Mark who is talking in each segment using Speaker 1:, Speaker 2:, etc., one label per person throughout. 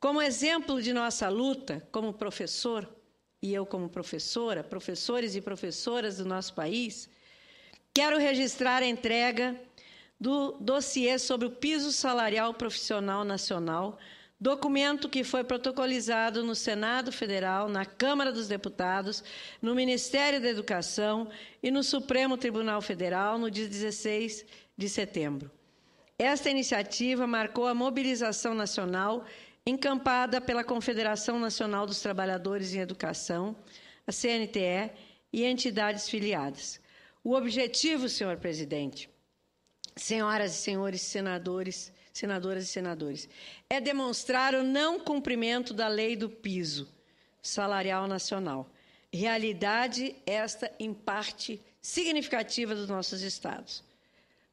Speaker 1: Como exemplo de nossa luta, como professor, e eu como professora, professores e professoras do nosso país, quero registrar a entrega do dossiê sobre o piso salarial profissional nacional, documento que foi protocolizado no Senado Federal, na Câmara dos Deputados, no Ministério da Educação e no Supremo Tribunal Federal no dia 16 de setembro. Esta iniciativa marcou a mobilização nacional encampada pela Confederação Nacional dos Trabalhadores em Educação, a CNTE, e entidades filiadas. O objetivo, senhor presidente, senhoras e senhores senadores, senadoras e senadores, é demonstrar o não cumprimento da lei do piso salarial nacional. Realidade esta em parte significativa dos nossos estados,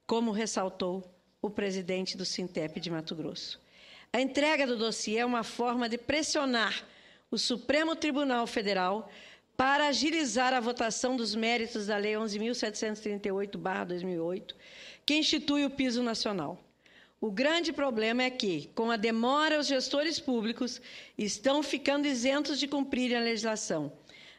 Speaker 1: como ressaltou o presidente do Sintep de Mato Grosso. A entrega do dossiê é uma forma de pressionar o Supremo Tribunal Federal para agilizar a votação dos méritos da Lei 11.738-2008, que institui o piso nacional. O grande problema é que, com a demora, os gestores públicos estão ficando isentos de cumprir a legislação,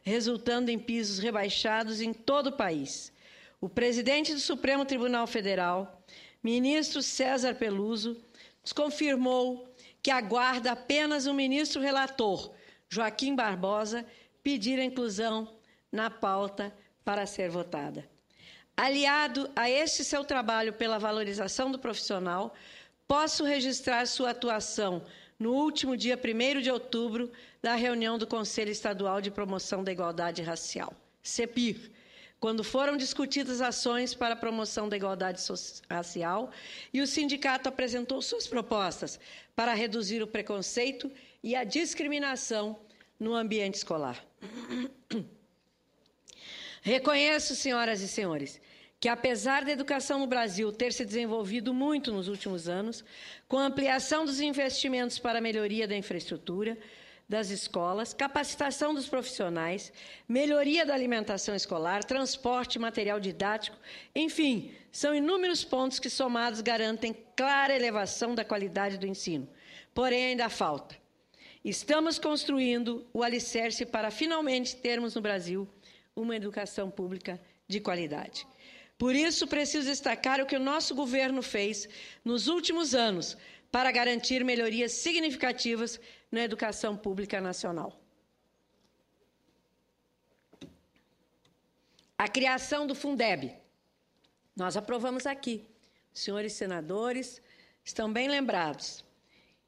Speaker 1: resultando em pisos rebaixados em todo o país. O presidente do Supremo Tribunal Federal, ministro César Peluso, confirmou que aguarda apenas o ministro relator, Joaquim Barbosa, pedir a inclusão na pauta para ser votada. Aliado a este seu trabalho pela valorização do profissional, posso registrar sua atuação no último dia 1 de outubro da reunião do Conselho Estadual de Promoção da Igualdade Racial, CEPIR, quando foram discutidas ações para a promoção da igualdade racial e o sindicato apresentou suas propostas para reduzir o preconceito e a discriminação no ambiente escolar. Reconheço, senhoras e senhores, que apesar da educação no Brasil ter se desenvolvido muito nos últimos anos, com a ampliação dos investimentos para a melhoria da infraestrutura, das escolas, capacitação dos profissionais, melhoria da alimentação escolar, transporte, material didático, enfim, são inúmeros pontos que, somados, garantem clara elevação da qualidade do ensino. Porém, ainda falta. Estamos construindo o alicerce para finalmente termos no Brasil uma educação pública de qualidade. Por isso, preciso destacar o que o nosso governo fez nos últimos anos para garantir melhorias significativas na educação pública nacional. A criação do Fundeb. Nós aprovamos aqui. Os senhores senadores estão bem lembrados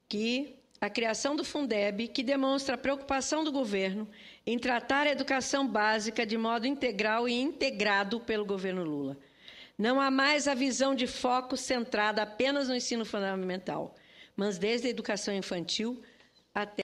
Speaker 1: que a criação do Fundeb, que demonstra a preocupação do governo em tratar a educação básica de modo integral e integrado pelo governo Lula. Não há mais a visão de foco centrada apenas no ensino fundamental, mas desde a educação infantil até